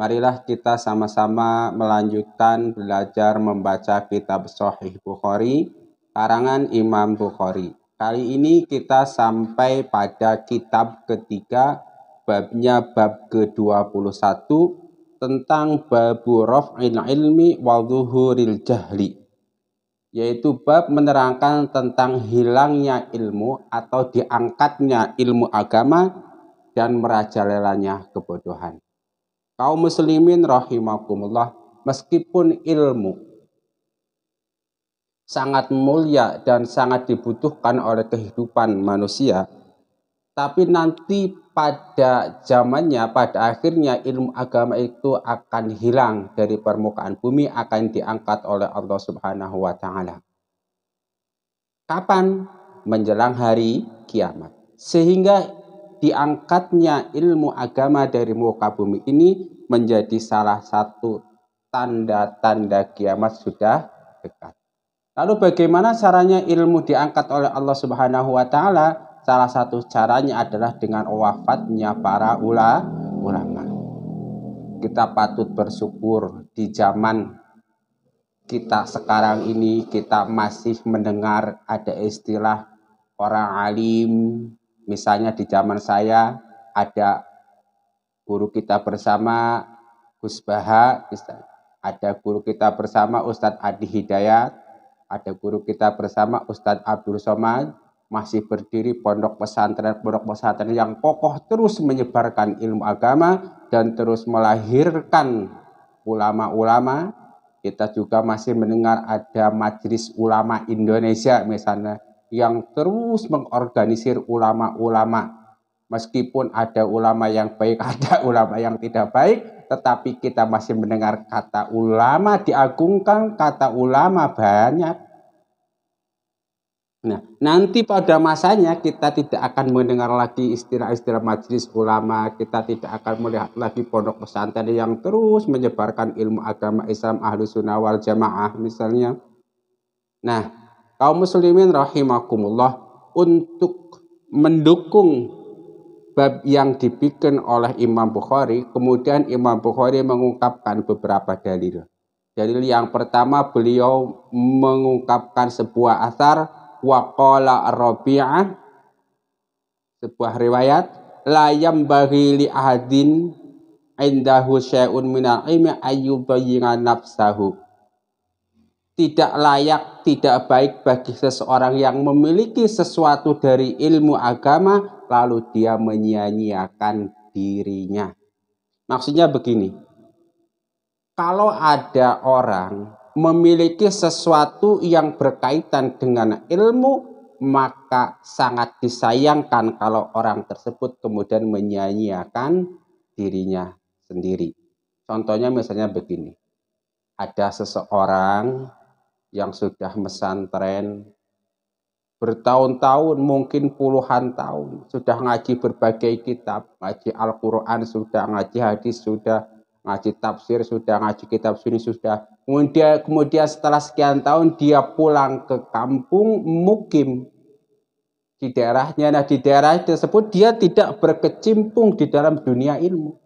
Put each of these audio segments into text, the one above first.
Marilah kita sama-sama melanjutkan belajar membaca kitab Sahih Bukhari karangan Imam Bukhari. Kali ini kita sampai pada kitab ketiga babnya bab ke-21 tentang babu raf'il ilmi wa zuhuril jahli yaitu bab menerangkan tentang hilangnya ilmu atau diangkatnya ilmu agama dan merajalelanya kebodohan kaum muslimin rahimakumullah, meskipun ilmu sangat mulia dan sangat dibutuhkan oleh kehidupan manusia, tapi nanti pada zamannya, pada akhirnya ilmu agama itu akan hilang dari permukaan bumi, akan diangkat oleh Allah Subhanahu wa Ta'ala. Kapan? Menjelang hari kiamat. Sehingga diangkatnya ilmu agama dari muka bumi ini menjadi salah satu tanda-tanda kiamat sudah dekat. Lalu bagaimana caranya ilmu diangkat oleh Allah Subhanahu wa taala? Salah satu caranya adalah dengan wafatnya para ulama. Kita patut bersyukur di zaman kita sekarang ini kita masih mendengar ada istilah orang alim, Misalnya di zaman saya ada guru kita bersama Gus Baha, ada guru kita bersama Ustadz Adi Hidayat, ada guru kita bersama Ustadz Abdul Somad, masih berdiri pondok pesantren pondok pesantren yang kokoh terus menyebarkan ilmu agama dan terus melahirkan ulama-ulama kita juga masih mendengar ada majelis ulama Indonesia misalnya yang terus mengorganisir ulama-ulama. Meskipun ada ulama yang baik, ada ulama yang tidak baik, tetapi kita masih mendengar kata ulama diagungkan, kata ulama banyak. Nah, nanti pada masanya kita tidak akan mendengar lagi istilah-istilah majelis ulama, kita tidak akan melihat lagi pondok pesantren yang terus menyebarkan ilmu agama Islam ahlu sunnah wal jamaah misalnya. Nah, kaum muslimin rahimakumullah untuk mendukung bab yang dibikin oleh Imam Bukhari, kemudian Imam Bukhari mengungkapkan beberapa dalil. Dalil yang pertama beliau mengungkapkan sebuah asar waqala Rabi'ah sebuah riwayat layam bagi li ahadin indahu syai'un minal ilmi nafsahu tidak layak, tidak baik bagi seseorang yang memiliki sesuatu dari ilmu agama, lalu dia menyia-nyiakan dirinya. Maksudnya begini, kalau ada orang memiliki sesuatu yang berkaitan dengan ilmu, maka sangat disayangkan kalau orang tersebut kemudian menyia-nyiakan dirinya sendiri. Contohnya misalnya begini, ada seseorang yang sudah mesantren bertahun-tahun mungkin puluhan tahun sudah ngaji berbagai kitab, ngaji Al-Qur'an sudah, ngaji hadis sudah, ngaji tafsir sudah, ngaji kitab sunni sudah. Kemudian kemudian setelah sekian tahun dia pulang ke kampung mukim di daerahnya. Nah, di daerah tersebut dia tidak berkecimpung di dalam dunia ilmu.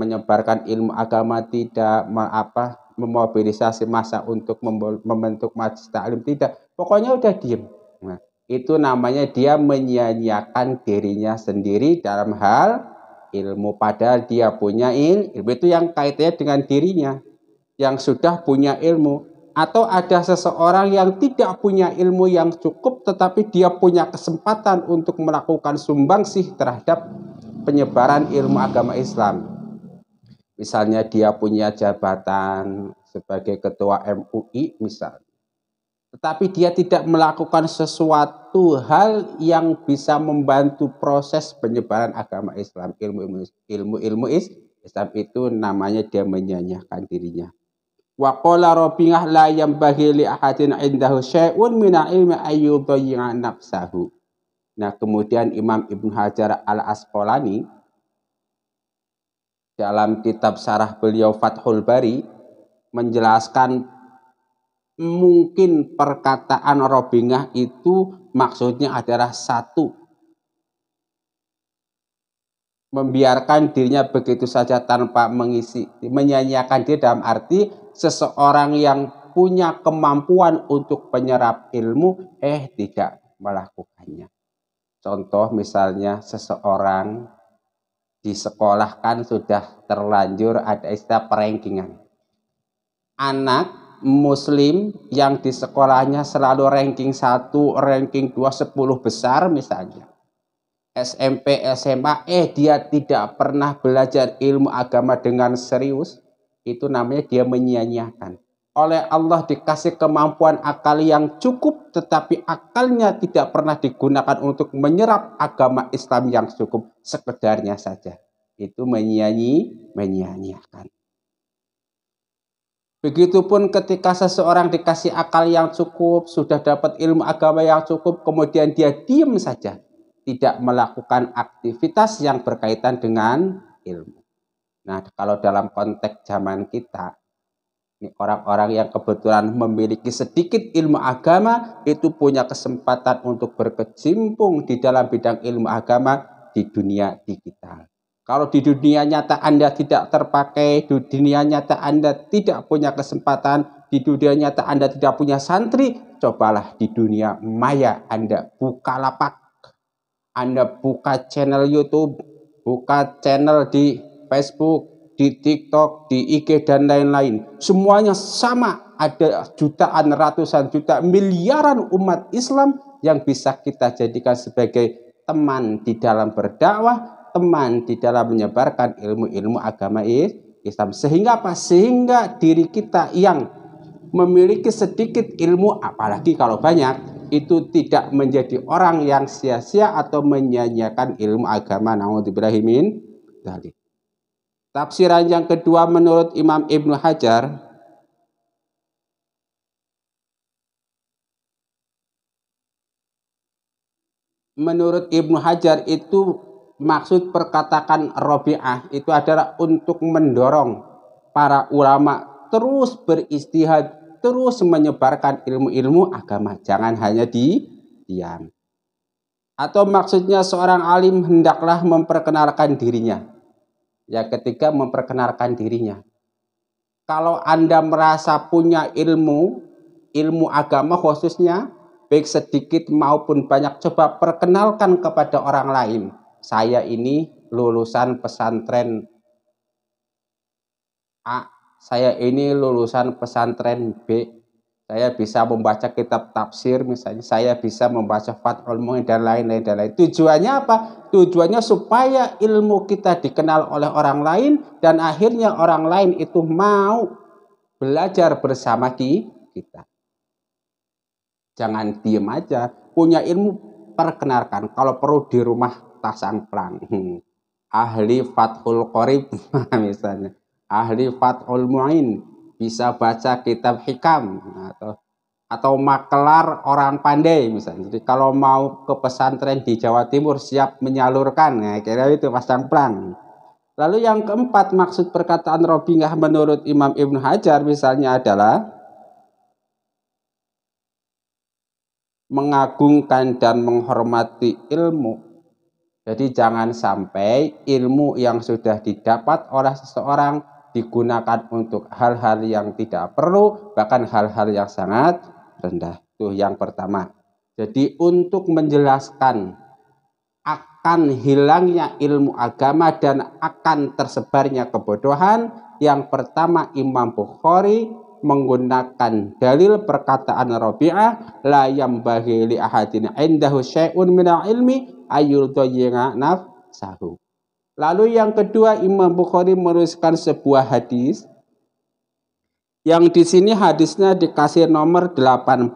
Menyebarkan ilmu agama tidak apa memobilisasi massa untuk membentuk majelis taklim tidak pokoknya udah diem nah, itu namanya dia menyanyiakan dirinya sendiri dalam hal ilmu padahal dia punya il, ilmu itu yang kaitannya dengan dirinya yang sudah punya ilmu atau ada seseorang yang tidak punya ilmu yang cukup tetapi dia punya kesempatan untuk melakukan sumbangsih terhadap penyebaran ilmu agama Islam misalnya dia punya jabatan sebagai ketua MUI misalnya. Tetapi dia tidak melakukan sesuatu hal yang bisa membantu proses penyebaran agama Islam, ilmu-ilmu ilmu Islam itu namanya dia menyanyiakan dirinya. Wa qala la li ahadin indahu syai'un min ilmi ayyudayya nafsahu. Nah, kemudian Imam Ibn Hajar Al-Asqalani dalam kitab sarah beliau Fathul Bari menjelaskan mungkin perkataan Robingah itu maksudnya adalah satu membiarkan dirinya begitu saja tanpa mengisi menyanyiakan dia dalam arti seseorang yang punya kemampuan untuk penyerap ilmu eh tidak melakukannya contoh misalnya seseorang di sekolah kan sudah terlanjur ada istilah perengkingan. Anak muslim yang di sekolahnya selalu ranking 1, ranking 2, 10 besar misalnya. SMP, SMA, eh dia tidak pernah belajar ilmu agama dengan serius, itu namanya dia menyia-nyiakan oleh Allah dikasih kemampuan akal yang cukup tetapi akalnya tidak pernah digunakan untuk menyerap agama Islam yang cukup sekedarnya saja. Itu menyanyi, menyanyiakan. Begitupun ketika seseorang dikasih akal yang cukup, sudah dapat ilmu agama yang cukup, kemudian dia diam saja, tidak melakukan aktivitas yang berkaitan dengan ilmu. Nah, kalau dalam konteks zaman kita, Orang-orang yang kebetulan memiliki sedikit ilmu agama itu punya kesempatan untuk berkecimpung di dalam bidang ilmu agama di dunia digital. Kalau di dunia nyata Anda tidak terpakai, di dunia nyata Anda tidak punya kesempatan, di dunia nyata Anda tidak punya santri, cobalah di dunia maya Anda buka lapak. Anda buka channel YouTube, buka channel di Facebook, di TikTok, di IG dan lain-lain. Semuanya sama, ada jutaan, ratusan juta, miliaran umat Islam yang bisa kita jadikan sebagai teman di dalam berdakwah, teman di dalam menyebarkan ilmu-ilmu agama Islam. Sehingga apa? Sehingga diri kita yang memiliki sedikit ilmu, apalagi kalau banyak, itu tidak menjadi orang yang sia-sia atau menyanyiakan ilmu agama. Nauzubillahimin dzalik. Tafsiran yang kedua menurut Imam Ibnu Hajar menurut Ibnu Hajar itu maksud perkatakan Robi'ah itu adalah untuk mendorong para ulama terus beristihad, terus menyebarkan ilmu-ilmu agama. Jangan hanya di diam. Atau maksudnya seorang alim hendaklah memperkenalkan dirinya. Ya, ketika memperkenalkan dirinya. Kalau Anda merasa punya ilmu, ilmu agama khususnya, baik sedikit maupun banyak, coba perkenalkan kepada orang lain. Saya ini lulusan pesantren A, saya ini lulusan pesantren B, saya bisa membaca kitab tafsir misalnya, saya bisa membaca fatul Muin dan lain-lain dan lain. Tujuannya apa? Tujuannya supaya ilmu kita dikenal oleh orang lain dan akhirnya orang lain itu mau belajar bersama kita. Jangan diem aja, punya ilmu perkenalkan. Kalau perlu di rumah tasang pelang hmm. Ahli fatul Qorib misalnya, ahli fatul Muin, bisa baca kitab hikam atau atau makelar orang pandai misalnya. Jadi kalau mau ke pesantren di Jawa Timur siap menyalurkan, ya nah, kira itu pasang perang. Lalu yang keempat maksud perkataan Robingah menurut Imam Ibn Hajar misalnya adalah mengagungkan dan menghormati ilmu. Jadi jangan sampai ilmu yang sudah didapat oleh seseorang digunakan untuk hal-hal yang tidak perlu, bahkan hal-hal yang sangat rendah. Itu yang pertama. Jadi untuk menjelaskan akan hilangnya ilmu agama dan akan tersebarnya kebodohan, yang pertama Imam Bukhari menggunakan dalil perkataan Rabi'ah la yang bagi li ahadin indahu syai'un minal ilmi ayul nafsahu Lalu yang kedua Imam Bukhari menuliskan sebuah hadis yang di sini hadisnya dikasih nomor 80.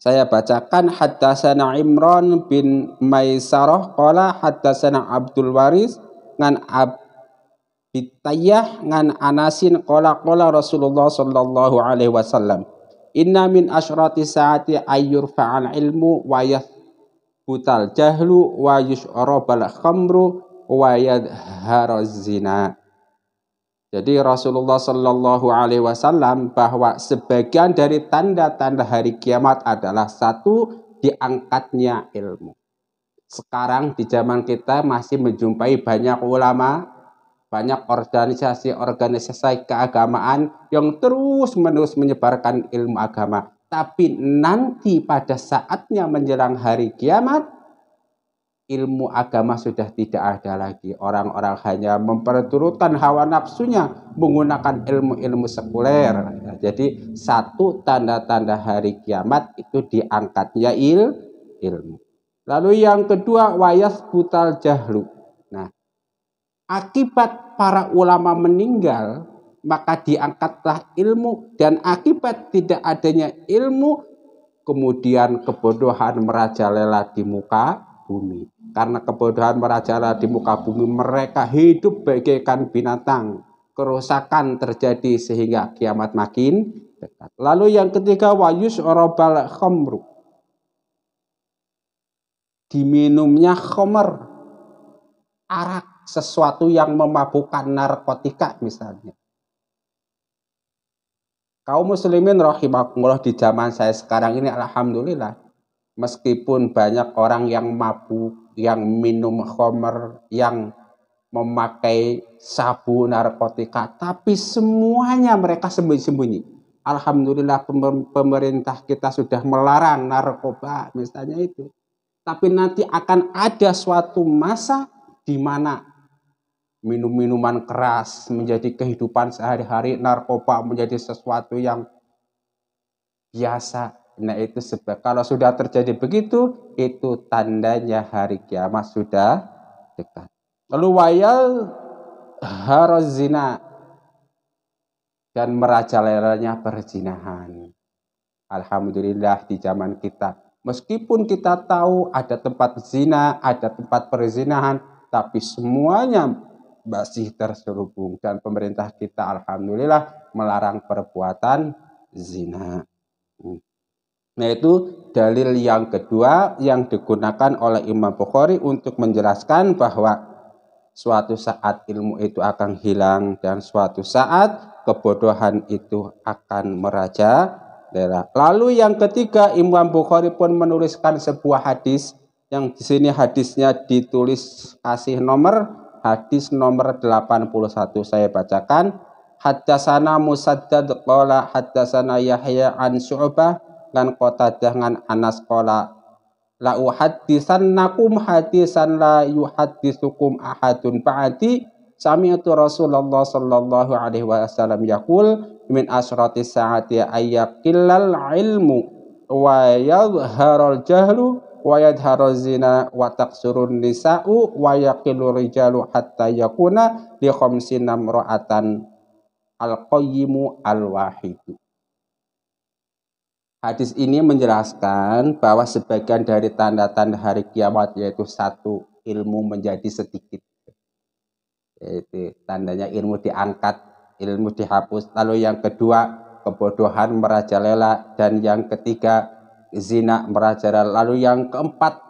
Saya bacakan haddatsana Imran bin Maisarah qala haddatsana Abdul Waris ngan Abitayyah ngan Anasin qala qala Rasulullah sallallahu alaihi wasallam Inna min asyrati saati ayyur fa'al ilmu wa butal jahlu wa yus'arabal khamru wayadharozina. Jadi Rasulullah Shallallahu Alaihi Wasallam bahwa sebagian dari tanda-tanda hari kiamat adalah satu diangkatnya ilmu. Sekarang di zaman kita masih menjumpai banyak ulama, banyak organisasi-organisasi keagamaan yang terus-menerus menyebarkan ilmu agama. Tapi nanti pada saatnya menjelang hari kiamat, ilmu agama sudah tidak ada lagi. Orang-orang hanya memperturutkan hawa nafsunya menggunakan ilmu-ilmu sekuler. Jadi satu tanda-tanda hari kiamat itu diangkatnya il ilmu. Lalu yang kedua wayas butal jahlu. Nah, akibat para ulama meninggal maka diangkatlah ilmu dan akibat tidak adanya ilmu kemudian kebodohan merajalela di muka bumi karena kebodohan para di muka bumi mereka hidup bagaikan binatang kerusakan terjadi sehingga kiamat makin dekat. Lalu yang ketiga wayus orobal khomru. Diminumnya khomer arak sesuatu yang memabukkan narkotika misalnya. Kaum muslimin rahimahullah di zaman saya sekarang ini alhamdulillah meskipun banyak orang yang mabuk yang minum homer, yang memakai sabu narkotika, tapi semuanya mereka sembunyi-sembunyi. Alhamdulillah pemerintah kita sudah melarang narkoba, misalnya itu. Tapi nanti akan ada suatu masa di mana minum-minuman keras menjadi kehidupan sehari-hari, narkoba menjadi sesuatu yang biasa. Nah itu sebab kalau sudah terjadi begitu, itu tandanya hari kiamat sudah dekat. Lalu wayal harus zina dan merajalelanya perzinahan. Alhamdulillah di zaman kita, meskipun kita tahu ada tempat zina, ada tempat perzinahan, tapi semuanya masih terselubung dan pemerintah kita alhamdulillah melarang perbuatan zina. Hmm. Nah itu dalil yang kedua yang digunakan oleh Imam Bukhari untuk menjelaskan bahwa suatu saat ilmu itu akan hilang dan suatu saat kebodohan itu akan meraja. Lalu yang ketiga Imam Bukhari pun menuliskan sebuah hadis yang di sini hadisnya ditulis kasih nomor hadis nomor 81 saya bacakan. Haddasana Musaddad qala haddasana Yahya an Syu'bah lan kota dengan anas kola la nakum hadisan la yuhadisukum ahadun sami itu Rasulullah sallallahu alaihi wasallam yakul min asrati saati ayyaqillal ilmu wa yadhharal jahlu wa yadhharu zina wa taksurun nisa'u wa yakilu rijalu hatta yakuna li khamsina roatan al qayyimu al wahidu Hadis ini menjelaskan bahwa sebagian dari tanda-tanda hari kiamat yaitu satu ilmu menjadi sedikit. Yaitu tandanya ilmu diangkat, ilmu dihapus. Lalu yang kedua kebodohan merajalela dan yang ketiga zina merajalela. Lalu yang keempat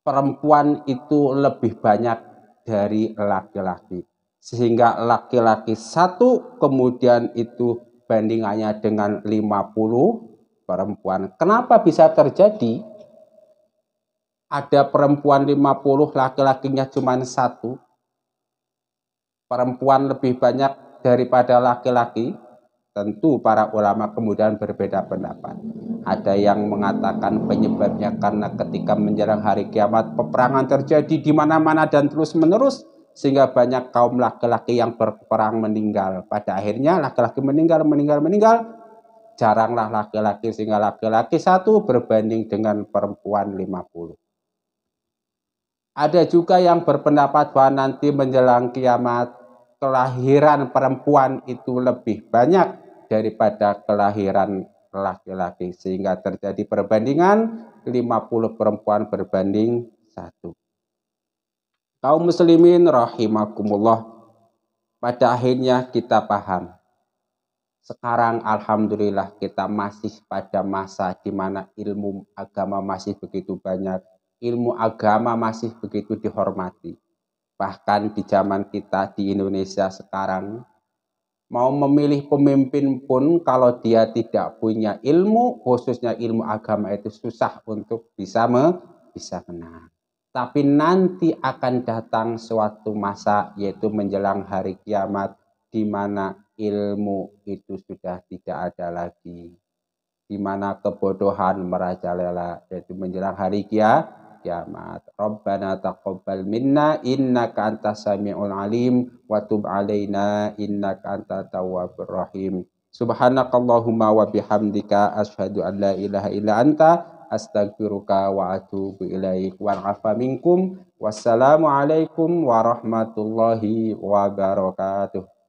perempuan itu lebih banyak dari laki-laki. Sehingga laki-laki satu kemudian itu bandingannya dengan 50 perempuan. Kenapa bisa terjadi? Ada perempuan 50, laki-lakinya cuma satu. Perempuan lebih banyak daripada laki-laki. Tentu para ulama kemudian berbeda pendapat. Ada yang mengatakan penyebabnya karena ketika menjelang hari kiamat peperangan terjadi di mana-mana dan terus-menerus sehingga banyak kaum laki-laki yang berperang meninggal. Pada akhirnya laki-laki meninggal, meninggal, meninggal. Jaranglah laki-laki sehingga laki-laki satu berbanding dengan perempuan 50. Ada juga yang berpendapat bahwa nanti menjelang kiamat kelahiran perempuan itu lebih banyak daripada kelahiran laki-laki sehingga terjadi perbandingan 50 perempuan berbanding satu. Kaum muslimin rahimakumullah. Pada akhirnya kita paham. Sekarang alhamdulillah kita masih pada masa di mana ilmu agama masih begitu banyak. Ilmu agama masih begitu dihormati. Bahkan di zaman kita di Indonesia sekarang mau memilih pemimpin pun kalau dia tidak punya ilmu khususnya ilmu agama itu susah untuk bisa me, bisa menang tapi nanti akan datang suatu masa yaitu menjelang hari kiamat di mana ilmu itu sudah tidak ada lagi di mana kebodohan merajalela yaitu menjelang hari kia, kiamat Rabbana taqabbal minna innaka antas samiul alim wa tub alaina innaka antat tawwabur rahim subhanakallahumma wa bihamdika asyhadu an la ilaha illa anta astaghfiruka wa atubu ilaih wa afa minkum wassalamu alaikum warahmatullahi wabarakatuh